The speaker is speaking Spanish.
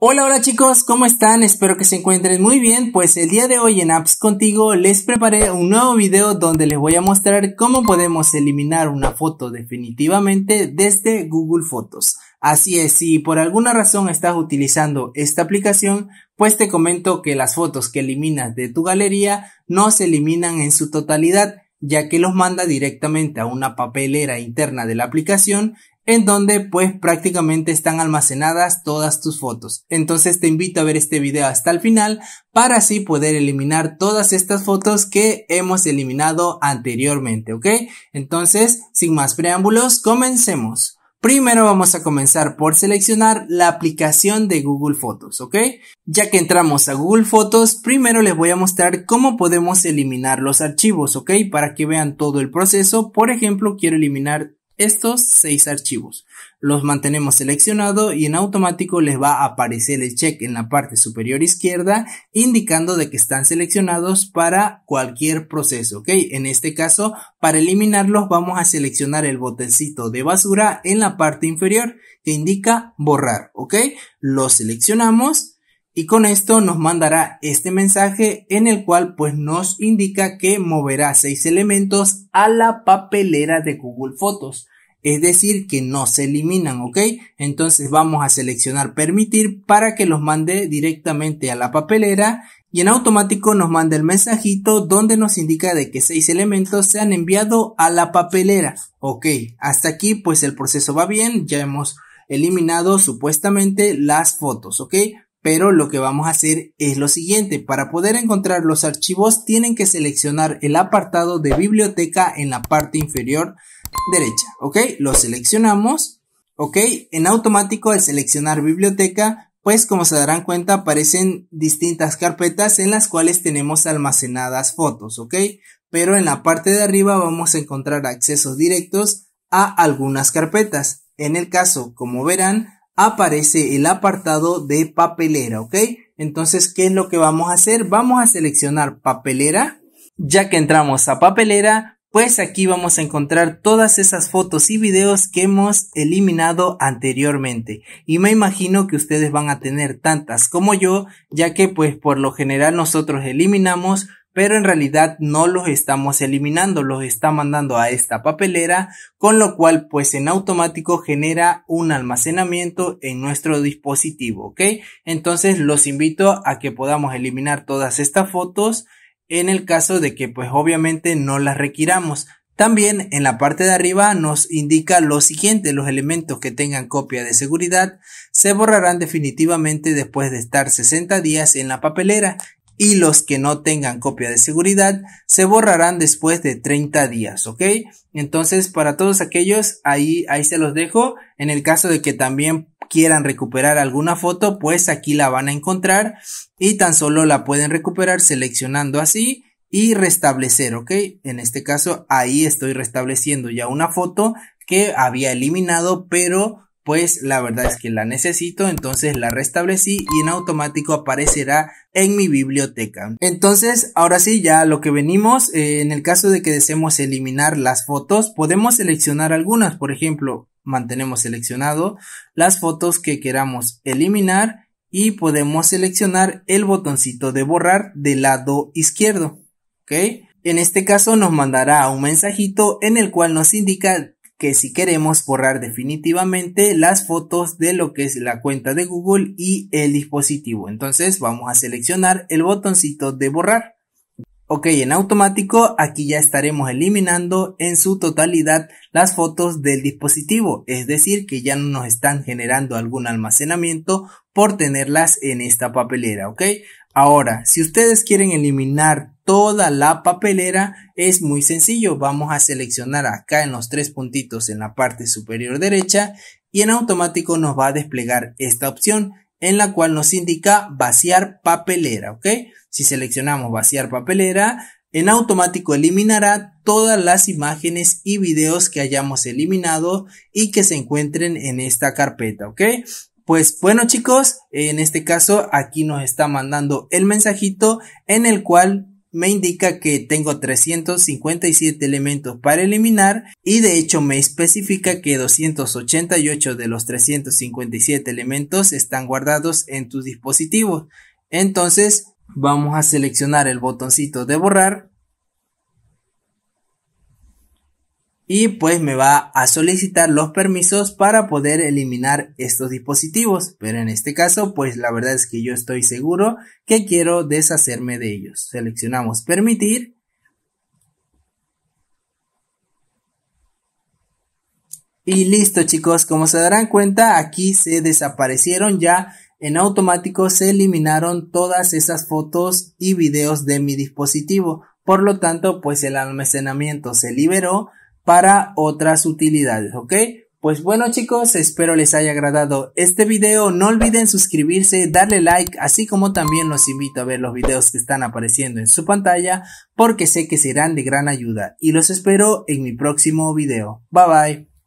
Hola, hola chicos, ¿cómo están? Espero que se encuentren muy bien, pues el día de hoy en Apps Contigo les preparé un nuevo video donde les voy a mostrar cómo podemos eliminar una foto definitivamente desde Google Fotos. Así es, si por alguna razón estás utilizando esta aplicación, pues te comento que las fotos que eliminas de tu galería no se eliminan en su totalidad, ya que los manda directamente a una papelera interna de la aplicación en donde pues prácticamente están almacenadas todas tus fotos. Entonces te invito a ver este video hasta el final para así poder eliminar todas estas fotos que hemos eliminado anteriormente, ¿ok? Entonces, sin más preámbulos, comencemos. Primero vamos a comenzar por seleccionar la aplicación de Google Fotos, ¿ok? Ya que entramos a Google Fotos, primero les voy a mostrar cómo podemos eliminar los archivos, ¿ok? Para que vean todo el proceso. Por ejemplo, quiero eliminar estos seis archivos. Los mantenemos seleccionados y en automático les va a aparecer el check en la parte superior izquierda indicando de que están seleccionados para cualquier proceso, ¿ok? En este caso, para eliminarlos vamos a seleccionar el botoncito de basura en la parte inferior que indica borrar, ¿ok? Lo seleccionamos y con esto nos mandará este mensaje en el cual pues nos indica que moverá seis elementos a la papelera de Google Fotos. Es decir, que no se eliminan, ¿ok? Entonces vamos a seleccionar permitir para que los mande directamente a la papelera y en automático nos manda el mensajito donde nos indica de que seis elementos se han enviado a la papelera. Ok, hasta aquí pues el proceso va bien, ya hemos eliminado supuestamente las fotos, ¿ok? Pero lo que vamos a hacer es lo siguiente, para poder encontrar los archivos tienen que seleccionar el apartado de biblioteca en la parte inferior derecha, ¿ok? Lo seleccionamos, ¿ok? En automático al seleccionar biblioteca, pues como se darán cuenta aparecen distintas carpetas en las cuales tenemos almacenadas fotos, ¿ok? Pero en la parte de arriba vamos a encontrar accesos directos a algunas carpetas. En el caso, como verán, aparece el apartado de papelera, ¿ok? Entonces, ¿qué es lo que vamos a hacer? Vamos a seleccionar papelera. Ya que entramos a papelera, pues aquí vamos a encontrar todas esas fotos y videos que hemos eliminado anteriormente. Y me imagino que ustedes van a tener tantas como yo, ya que pues por lo general nosotros eliminamos pero en realidad no los estamos eliminando, los está mandando a esta papelera, con lo cual pues en automático genera un almacenamiento en nuestro dispositivo, ¿ok? Entonces los invito a que podamos eliminar todas estas fotos en el caso de que pues obviamente no las requiramos. También en la parte de arriba nos indica lo siguiente, los elementos que tengan copia de seguridad se borrarán definitivamente después de estar 60 días en la papelera y los que no tengan copia de seguridad se borrarán después de 30 días, ¿ok? Entonces, para todos aquellos, ahí, ahí se los dejo. En el caso de que también quieran recuperar alguna foto, pues aquí la van a encontrar y tan solo la pueden recuperar seleccionando así y restablecer, ¿ok? En este caso, ahí estoy restableciendo ya una foto que había eliminado, pero pues la verdad es que la necesito, entonces la restablecí y en automático aparecerá en mi biblioteca. Entonces, ahora sí, ya lo que venimos, eh, en el caso de que deseemos eliminar las fotos, podemos seleccionar algunas, por ejemplo, mantenemos seleccionado las fotos que queramos eliminar y podemos seleccionar el botoncito de borrar del lado izquierdo. ¿Ok? En este caso nos mandará un mensajito en el cual nos indica que si queremos borrar definitivamente las fotos de lo que es la cuenta de Google y el dispositivo. Entonces vamos a seleccionar el botoncito de borrar. Ok, en automático aquí ya estaremos eliminando en su totalidad las fotos del dispositivo, es decir, que ya no nos están generando algún almacenamiento por tenerlas en esta papelera, ¿ok? Ahora, si ustedes quieren eliminar toda la papelera, es muy sencillo. Vamos a seleccionar acá en los tres puntitos en la parte superior derecha y en automático nos va a desplegar esta opción en la cual nos indica vaciar papelera, ¿ok? Si seleccionamos vaciar papelera, en automático eliminará todas las imágenes y videos que hayamos eliminado y que se encuentren en esta carpeta, ¿ok? Pues bueno chicos, en este caso aquí nos está mandando el mensajito en el cual me indica que tengo 357 elementos para eliminar y de hecho me especifica que 288 de los 357 elementos están guardados en tu dispositivo. Entonces vamos a seleccionar el botoncito de borrar y pues me va a solicitar los permisos para poder eliminar estos dispositivos. Pero en este caso, pues la verdad es que yo estoy seguro que quiero deshacerme de ellos. Seleccionamos permitir. Y listo chicos, como se darán cuenta, aquí se desaparecieron ya en automático se eliminaron todas esas fotos y videos de mi dispositivo. Por lo tanto, pues el almacenamiento se liberó para otras utilidades, ¿ok? Pues bueno chicos, espero les haya agradado este video, no olviden suscribirse, darle like, así como también los invito a ver los videos que están apareciendo en su pantalla, porque sé que serán de gran ayuda y los espero en mi próximo video. Bye bye.